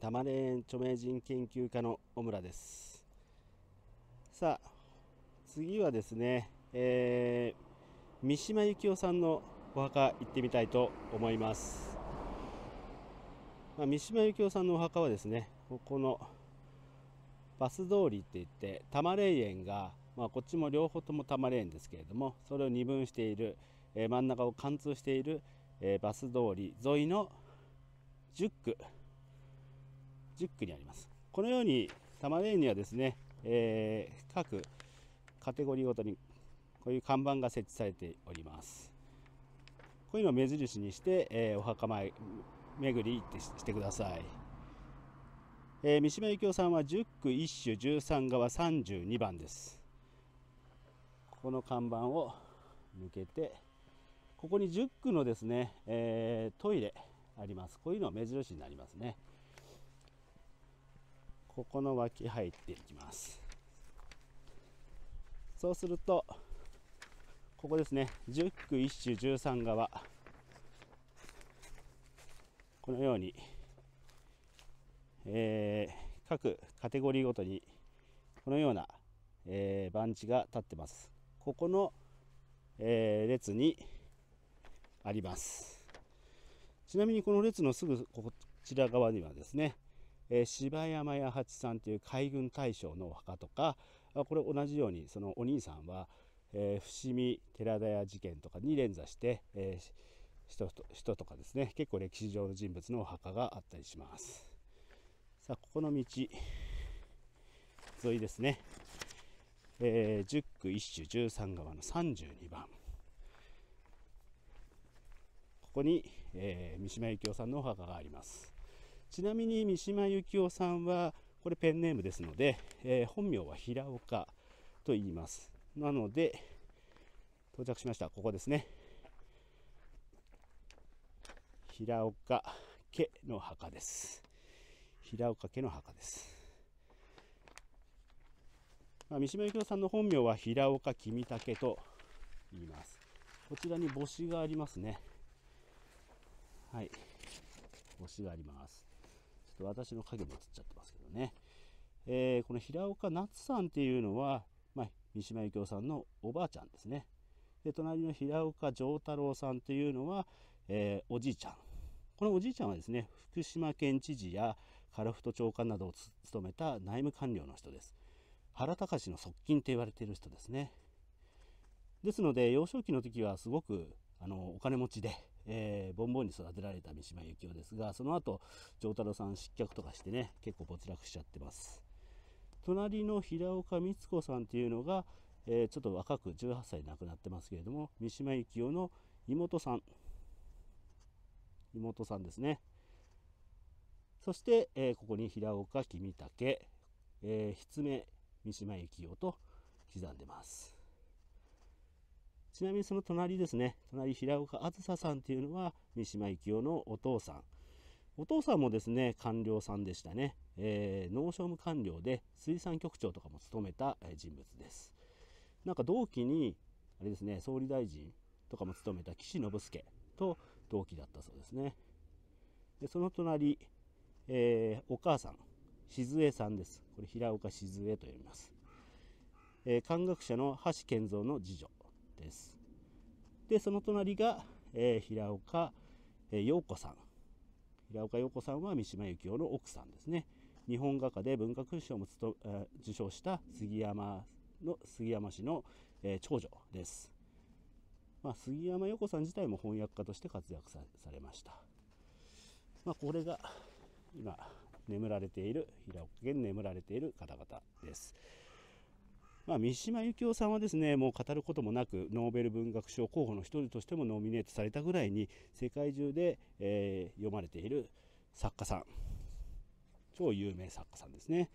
タマレーン著名人研究家の小村ですさあ次はですね、えー、三島由紀夫さんのお墓行ってみたいと思います、まあ、三島由紀夫さんのお墓はですねここのバス通りって言って多摩霊園が、まあ、こっちも両方とも多レ霊園ですけれどもそれを二分している、えー、真ん中を貫通している、えー、バス通り沿いの10区10区にあります。このように玉ねぎにはですね、えー、各カテゴリーごとにこういう看板が設置されております。こういうのを目印にして、えー、お墓前巡りってしてください。えー、三島由紀夫さんは10区1種13側32番です。この看板を抜けて、ここに10区のですね、えー、トイレあります。こういうのは目印になりますね。ここの脇入っていきますそうするとここですね10区1周13側このように、えー、各カテゴリーごとにこのような、えー、番地が立ってますここの、えー、列にありますちなみにこの列のすぐこちら側にはですねえー、柴山八八さんという海軍大将のお墓とかこれ同じようにそのお兄さんは、えー、伏見寺田屋事件とかに連座して、えー、人と人とかですね結構歴史上の人物のお墓があったりしますさあここの道沿いですね、えー、10区1種13川の32番ここに、えー、三島由紀夫さんのお墓がありますちなみに三島由紀夫さんはこれペンネームですので、えー、本名は平岡と言いますなので到着しましたここですね平岡家の墓です平岡家の墓です、まあ、三島由紀夫さんの本名は平岡君武と言いますこちらに墓誌がありますねはい墓誌がありますと私の影も映っちゃってますけどね。えー、この平岡夏さんっていうのは、まあ、三島由紀夫さんのおばあちゃんですね。で、隣の平岡丈太郎さんというのは、えー、おじいちゃん。このおじいちゃんはですね、福島県知事や樺太長官などを務めた内務官僚の人です。原隆の側近と言われている人ですね。ですので、幼少期の時はすごくあのお金持ちで、えー、ボンボンに育てられた三島由紀夫ですがその後丈太郎さん失脚とかしてね結構没落しちゃってます隣の平岡光子さんっていうのが、えー、ちょっと若く18歳亡くなってますけれども三島由紀夫の妹さん妹さんですねそして、えー、ここに平岡君武、えー、筆名三島由紀夫と刻んでますちなみにその隣ですね、隣平岡梓さんっていうのは、三島由紀夫のお父さん。お父さんもですね、官僚さんでしたね。えー、農商務官僚で水産局長とかも務めた人物です。なんか同期に、あれですね、総理大臣とかも務めた岸信介と同期だったそうですね。で、その隣、えー、お母さん、静江さんです。これ、平岡静江と呼びます。えー、漢学者の橋健三の次女。です。で、その隣が、えー、平岡、えー、子さん。平岡洋子さんは三島由紀夫の奥さんですね。日本画家で文化勲章もつと、えー、受賞した杉山の杉山氏の、えー、長女です。まあ、杉山洋子さん自体も翻訳家として活躍されました。まあ、これが今眠られている平岡県眠られている方々です。まあ、三島由紀夫さんはですねもう語ることもなくノーベル文学賞候補の一人としてもノミネートされたぐらいに世界中で、えー、読まれている作家さん超有名作家さんですね。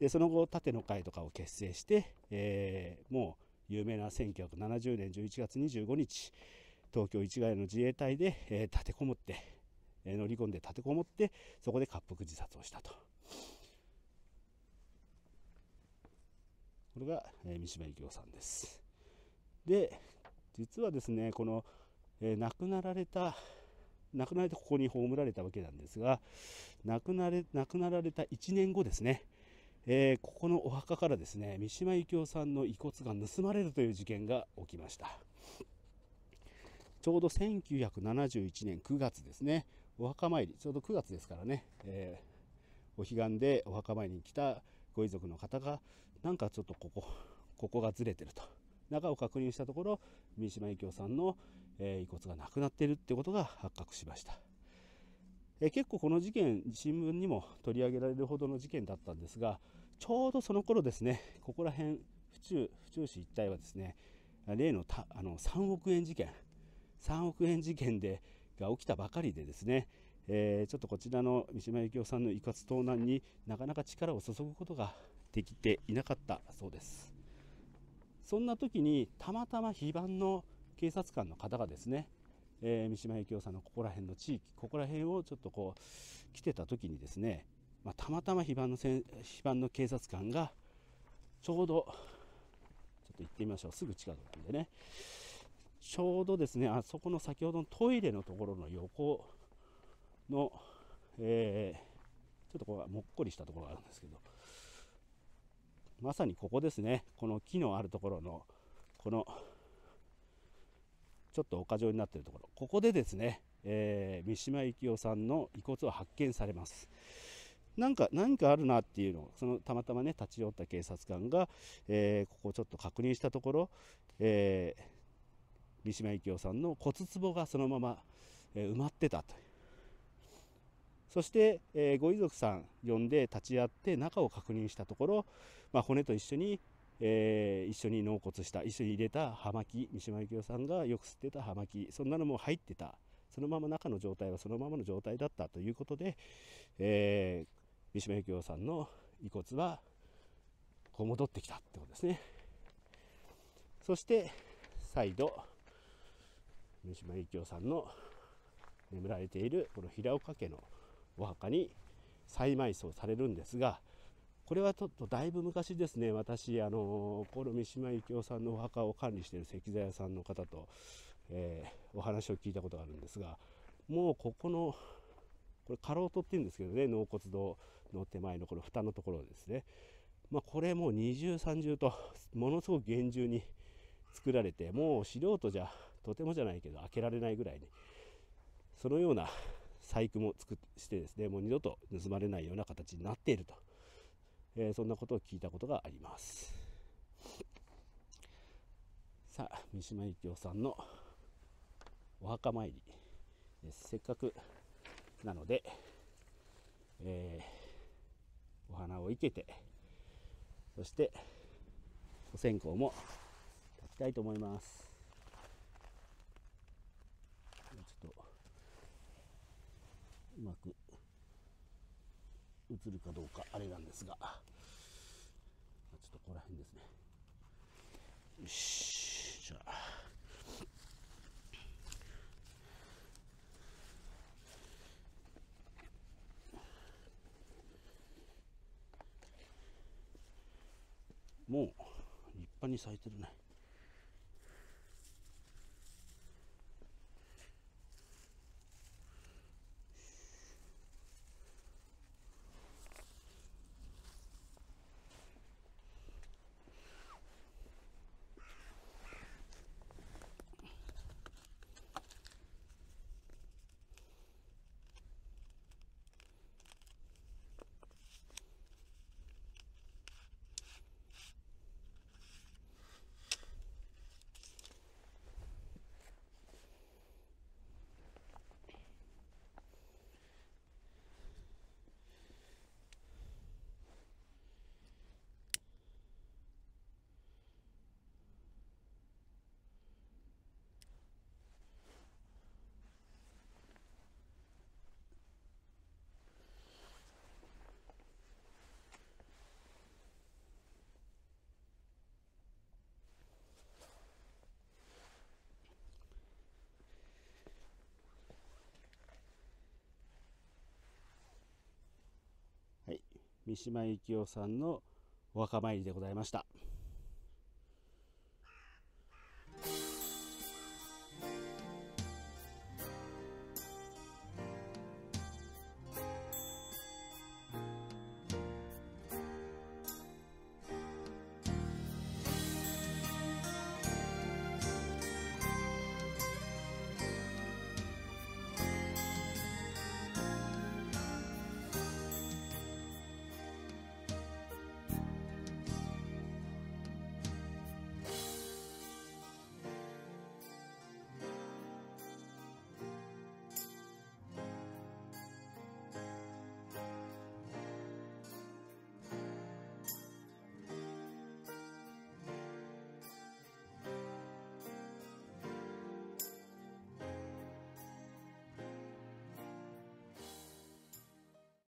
でその後盾の会とかを結成して、えー、もう有名な1970年11月25日東京市街の自衛隊で、えー、立てこもって、えー、乗り込んで立てこもってそこで滑腹自殺をしたと。これが、え三島由紀夫さんです。で、実はですね、この、え亡くなられた、亡くなられてここに葬られたわけなんですが、亡くなれ亡くなられた1年後ですね、えー、ここのお墓からですね、三島由紀夫さんの遺骨が盗まれるという事件が起きました。ちょうど1971年9月ですね、お墓参り、ちょうど9月ですからね、えー、お彼岸でお墓参りに来たご遺族の方が、なんかちょっとここここがずれてると中を確認したところ三島由紀夫さんの、え遺骨がなくなっているってことが発覚しました、え結構この事件新聞にも取り上げられるほどの事件だったんですがちょうどその頃ですねここら辺府中府中市一帯はですね例のたあの3億円事件3億円事件でが起きたばかりでですねえー、ちょっとこちらの三島由紀夫さんの遺骨盗難になかなか力を注ぐことができていなかったそうですそんな時にたまたま非番の警察官の方がですね、えー、三島由紀夫さんのここら辺の地域ここら辺をちょっとこう来てた時にですね、まあ、たまたま非番の非番の警察官がちょうどちょっと行ってみましょうすぐ近くなんでねちょうどですねあそこの先ほどのトイレのところの横の、えー、ちょっとこうもっこりしたところがあるんですけどまさにここですねこの木のあるところのこのちょっと丘状になっているところここでですね、えー、三島由紀夫さんの遺骨を発見されますなんか何かあるなっていうのをそのたまたまね立ち寄った警察官が、えー、ここをちょっと確認したところ、えー、三島由紀夫さんの骨壺がそのまま、え埋まってたとそして、えー、ご遺族さん呼んで立ち会って中を確認したところ、まあ、骨と一緒に、えー、一緒に納骨した一緒に入れた葉巻三島由紀夫さんがよく吸ってた葉巻そんなのも入ってたそのまま中の状態はそのままの状態だったということで、えー、三島由紀夫さんの遺骨はこう戻ってきたってことですねそして再度三島由紀夫さんの眠られているこの平岡家のお墓に再埋葬されるんですがこれはちょっとだいぶ昔ですね、私、あの、この三島由紀夫さんのお墓を管理している石材屋さんの方と、えー、お話を聞いたことがあるんですが、もうここの、これ、カロうとって言うんですけどね、納骨堂の手前のこの蓋のところですね。まあ、これもう二重三重と、ものすごく厳重に作られて、もう素人じゃ、とてもじゃないけど、開けられないぐらいに、そのような細工も作ってですね、もう二度と盗まれないような形になっていると。えー、そんなことを聞いたことがありますさあ三島由紀夫さんのお墓参りせっかくなので、えー、お花を生けてそしてお線香も炊きたいと思いますちょっとうまく映るかどうかあれなんですが、ちょっとここら辺ですね。よし、じゃあ。もう立派に咲いてるね。三島由紀夫さんのお墓参りでございました。